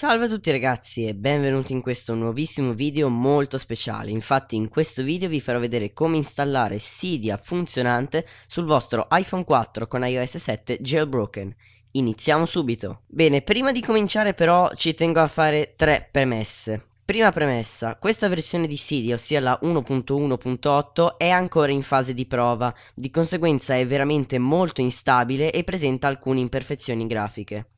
Salve a tutti ragazzi e benvenuti in questo nuovissimo video molto speciale Infatti in questo video vi farò vedere come installare Cydia funzionante sul vostro iPhone 4 con iOS 7 jailbroken Iniziamo subito Bene, prima di cominciare però ci tengo a fare tre premesse Prima premessa, questa versione di Cydia, ossia la 1.1.8, è ancora in fase di prova, di conseguenza è veramente molto instabile e presenta alcune imperfezioni grafiche.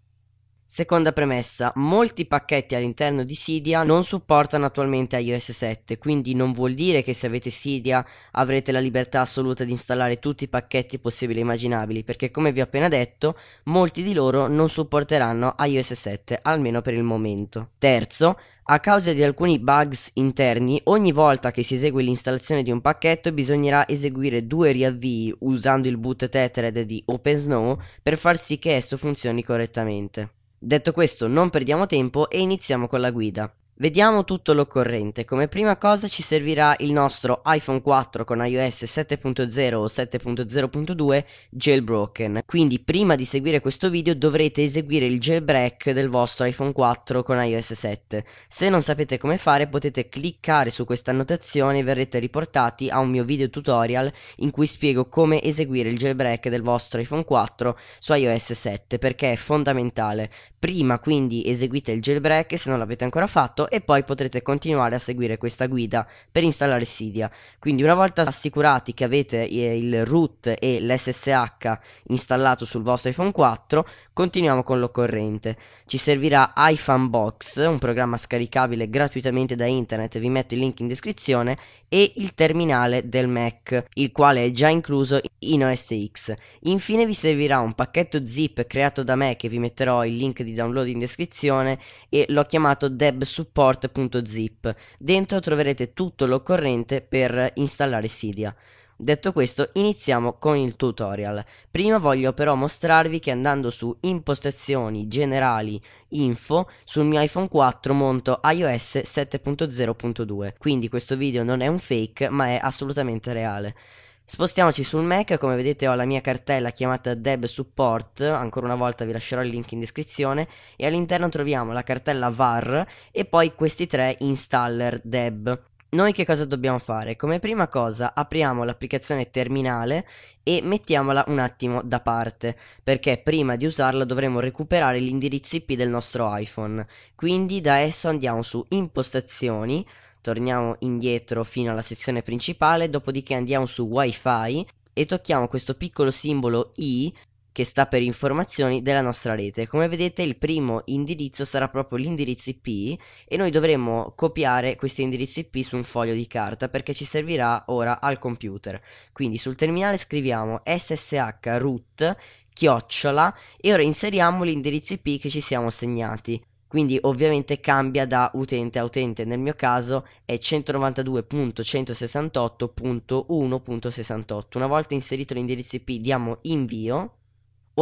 Seconda premessa, molti pacchetti all'interno di Sidia non supportano attualmente iOS 7, quindi non vuol dire che se avete Sidia avrete la libertà assoluta di installare tutti i pacchetti possibili e immaginabili, perché come vi ho appena detto, molti di loro non supporteranno iOS 7, almeno per il momento. Terzo, a causa di alcuni bugs interni, ogni volta che si esegue l'installazione di un pacchetto bisognerà eseguire due riavvii usando il boot tethered di OpenSnow per far sì che esso funzioni correttamente. Detto questo, non perdiamo tempo e iniziamo con la guida. Vediamo tutto l'occorrente. Come prima cosa ci servirà il nostro iPhone 4 con iOS 7.0 o 7.0.2 jailbroken. Quindi prima di seguire questo video dovrete eseguire il jailbreak del vostro iPhone 4 con iOS 7. Se non sapete come fare potete cliccare su questa annotazione e verrete riportati a un mio video tutorial in cui spiego come eseguire il jailbreak del vostro iPhone 4 su iOS 7 perché è fondamentale. Prima quindi eseguite il jailbreak se non l'avete ancora fatto e poi potrete continuare a seguire questa guida per installare Cydia. Quindi una volta assicurati che avete eh, il root e l'SSH installato sul vostro iPhone 4, continuiamo con l'occorrente ci servirà iFanbox, un programma scaricabile gratuitamente da internet, vi metto il link in descrizione, e il terminale del Mac, il quale è già incluso in OS X. Infine vi servirà un pacchetto zip creato da me che vi metterò il link di download in descrizione e l'ho chiamato debsupport.zip. Dentro troverete tutto l'occorrente per installare Cydia. Detto questo iniziamo con il tutorial. Prima voglio però mostrarvi che andando su impostazioni generali info sul mio iPhone 4 monto iOS 7.0.2 quindi questo video non è un fake ma è assolutamente reale. Spostiamoci sul Mac, come vedete ho la mia cartella chiamata Deb Support, ancora una volta vi lascerò il link in descrizione, e all'interno troviamo la cartella VAR e poi questi tre installer Deb. Noi che cosa dobbiamo fare? Come prima cosa apriamo l'applicazione terminale e mettiamola un attimo da parte, perché prima di usarla dovremo recuperare l'indirizzo IP del nostro iPhone. Quindi da esso andiamo su impostazioni, torniamo indietro fino alla sezione principale, dopodiché andiamo su WiFi e tocchiamo questo piccolo simbolo I che sta per informazioni della nostra rete. Come vedete il primo indirizzo sarà proprio l'indirizzo IP e noi dovremo copiare questo indirizzo IP su un foglio di carta perché ci servirà ora al computer. Quindi sul terminale scriviamo ssh root chiocciola e ora inseriamo l'indirizzo IP che ci siamo segnati quindi ovviamente cambia da utente a utente, nel mio caso è 192.168.1.68. Una volta inserito l'indirizzo IP diamo invio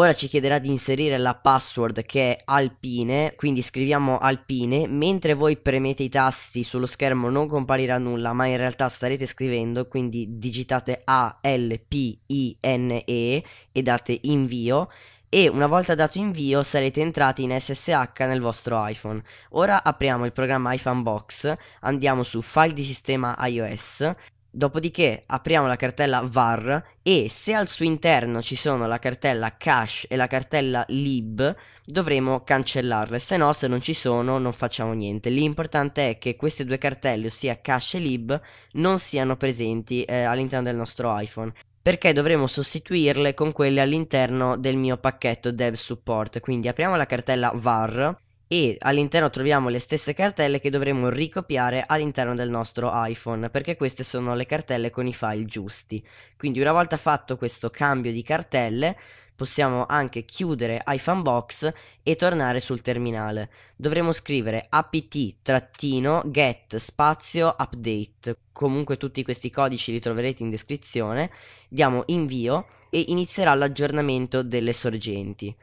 Ora ci chiederà di inserire la password che è alpine, quindi scriviamo alpine, mentre voi premete i tasti sullo schermo non comparirà nulla, ma in realtà starete scrivendo, quindi digitate A L P I N E e date invio e una volta dato invio sarete entrati in SSH nel vostro iPhone. Ora apriamo il programma iPhone Box, andiamo su File di sistema iOS Dopodiché apriamo la cartella var e se al suo interno ci sono la cartella cache e la cartella lib dovremo cancellarle, se no se non ci sono non facciamo niente. L'importante è che queste due cartelle, ossia cache e lib, non siano presenti eh, all'interno del nostro iPhone perché dovremo sostituirle con quelle all'interno del mio pacchetto dev support. Quindi apriamo la cartella var e all'interno troviamo le stesse cartelle che dovremo ricopiare all'interno del nostro iPhone perché queste sono le cartelle con i file giusti quindi una volta fatto questo cambio di cartelle possiamo anche chiudere iPhone Box e tornare sul terminale dovremo scrivere apt-get spazio update comunque tutti questi codici li troverete in descrizione diamo invio e inizierà l'aggiornamento delle sorgenti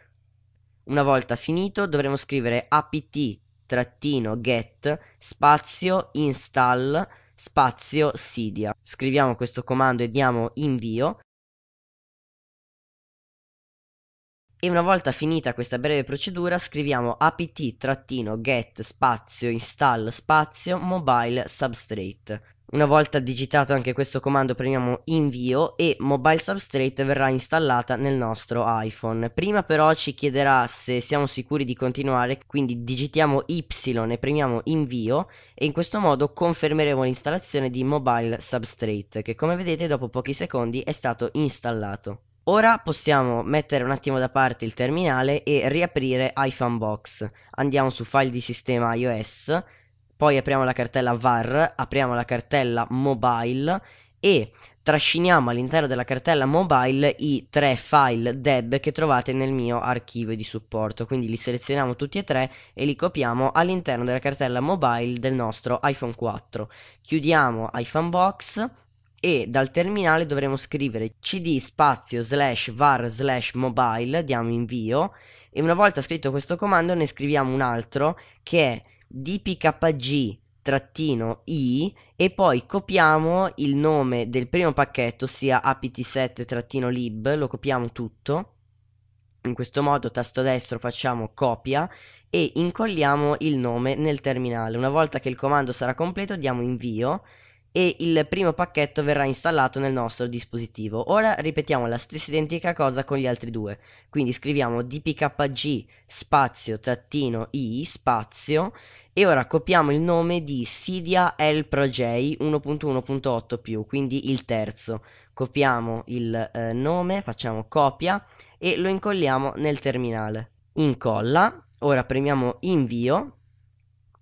una volta finito dovremo scrivere apt-get spazio install spazio Cydia. Scriviamo questo comando e diamo invio. E una volta finita questa breve procedura scriviamo apt-get spazio install spazio mobile substrate. Una volta digitato anche questo comando premiamo invio e Mobile Substrate verrà installata nel nostro iPhone. Prima però ci chiederà se siamo sicuri di continuare, quindi digitiamo Y e premiamo invio e in questo modo confermeremo l'installazione di Mobile Substrate che come vedete dopo pochi secondi è stato installato. Ora possiamo mettere un attimo da parte il terminale e riaprire iPhone Box. Andiamo su file di sistema iOS, poi apriamo la cartella var, apriamo la cartella mobile e trasciniamo all'interno della cartella mobile i tre file deb che trovate nel mio archivio di supporto. Quindi li selezioniamo tutti e tre e li copiamo all'interno della cartella mobile del nostro iPhone 4. Chiudiamo iPhone Box e dal terminale dovremo scrivere cd spazio slash var slash mobile, diamo invio e una volta scritto questo comando ne scriviamo un altro che è dpkg-i e poi copiamo il nome del primo pacchetto, sia apt7-lib, lo copiamo tutto. In questo modo tasto destro facciamo copia e incolliamo il nome nel terminale. Una volta che il comando sarà completo diamo invio e il primo pacchetto verrà installato nel nostro dispositivo. Ora ripetiamo la stessa identica cosa con gli altri due, quindi scriviamo dpkg spazio trattino i spazio e ora copiamo il nome di Cydia LProJ 1.1.8 più, quindi il terzo. Copiamo il eh, nome, facciamo copia e lo incolliamo nel terminale. Incolla, ora premiamo invio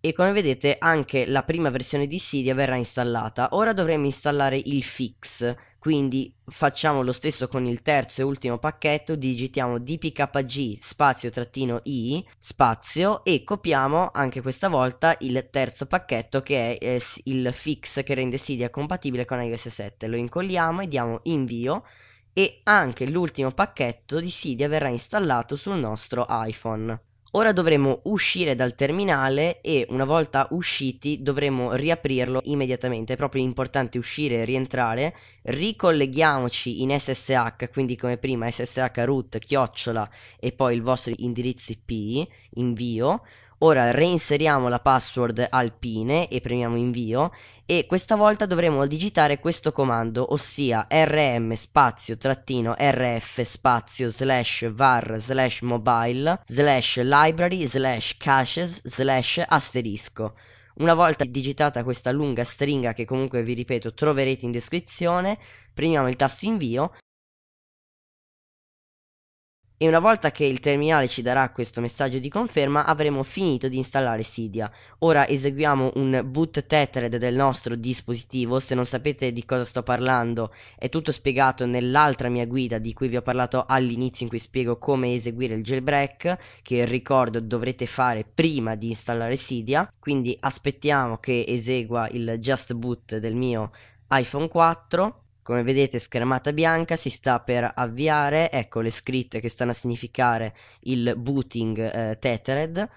e come vedete anche la prima versione di Cydia verrà installata. Ora dovremo installare il fix, quindi facciamo lo stesso con il terzo e ultimo pacchetto, digitiamo dpkg spazio-i spazio e copiamo anche questa volta il terzo pacchetto che è eh, il fix che rende Cydia compatibile con iOS 7. Lo incolliamo e diamo invio e anche l'ultimo pacchetto di Cydia verrà installato sul nostro iPhone. Ora dovremo uscire dal terminale e una volta usciti dovremo riaprirlo immediatamente, è proprio importante uscire e rientrare, ricolleghiamoci in SSH, quindi come prima SSH root, chiocciola e poi il vostro indirizzo IP, invio, Ora reinseriamo la password alpine e premiamo invio e questa volta dovremo digitare questo comando, ossia rm spazio trattino rf spazio slash var slash mobile slash library slash caches slash asterisco. Una volta digitata questa lunga stringa che comunque vi ripeto troverete in descrizione, premiamo il tasto invio e una volta che il terminale ci darà questo messaggio di conferma avremo finito di installare Cydia. Ora eseguiamo un boot tethered del nostro dispositivo, se non sapete di cosa sto parlando è tutto spiegato nell'altra mia guida di cui vi ho parlato all'inizio in cui spiego come eseguire il jailbreak che ricordo dovrete fare prima di installare Cydia, quindi aspettiamo che esegua il just boot del mio iPhone 4 come vedete schermata bianca si sta per avviare, ecco le scritte che stanno a significare il booting eh, Tethered.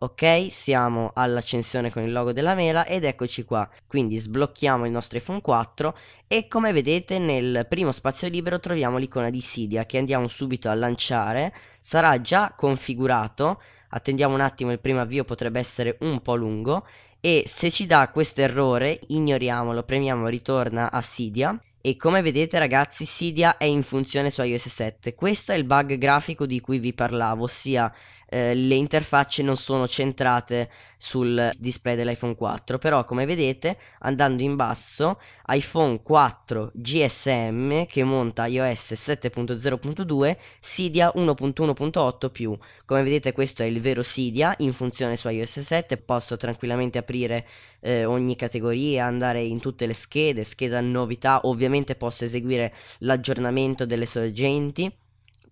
Ok, siamo all'accensione con il logo della mela ed eccoci qua. Quindi sblocchiamo il nostro iPhone 4 e come vedete nel primo spazio libero troviamo l'icona di Cydia che andiamo subito a lanciare. Sarà già configurato, attendiamo un attimo, il primo avvio potrebbe essere un po' lungo e se ci dà questo errore ignoriamolo, premiamo ritorna a Cydia e come vedete ragazzi Cydia è in funzione su iOS 7, questo è il bug grafico di cui vi parlavo, ossia eh, le interfacce non sono centrate sul display dell'iPhone 4, però come vedete andando in basso iPhone 4 GSM che monta iOS 7.0.2 Sidia 1.1.8 più. Come vedete questo è il vero Sidia in funzione su iOS 7, posso tranquillamente aprire eh, ogni categoria, andare in tutte le schede, scheda novità, ovviamente posso eseguire l'aggiornamento delle sorgenti,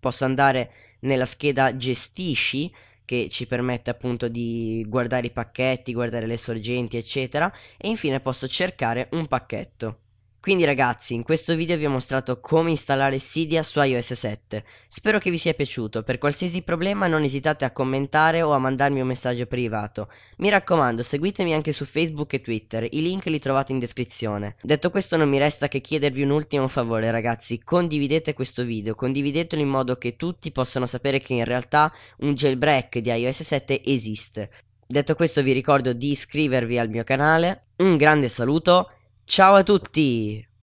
posso andare nella scheda gestisci che ci permette appunto di guardare i pacchetti, guardare le sorgenti eccetera e infine posso cercare un pacchetto. Quindi ragazzi, in questo video vi ho mostrato come installare Cydia su iOS 7. Spero che vi sia piaciuto, per qualsiasi problema non esitate a commentare o a mandarmi un messaggio privato. Mi raccomando, seguitemi anche su Facebook e Twitter, i link li trovate in descrizione. Detto questo non mi resta che chiedervi un ultimo favore ragazzi, condividete questo video, condividetelo in modo che tutti possano sapere che in realtà un jailbreak di iOS 7 esiste. Detto questo vi ricordo di iscrivervi al mio canale, un grande saluto Ciao a tutti!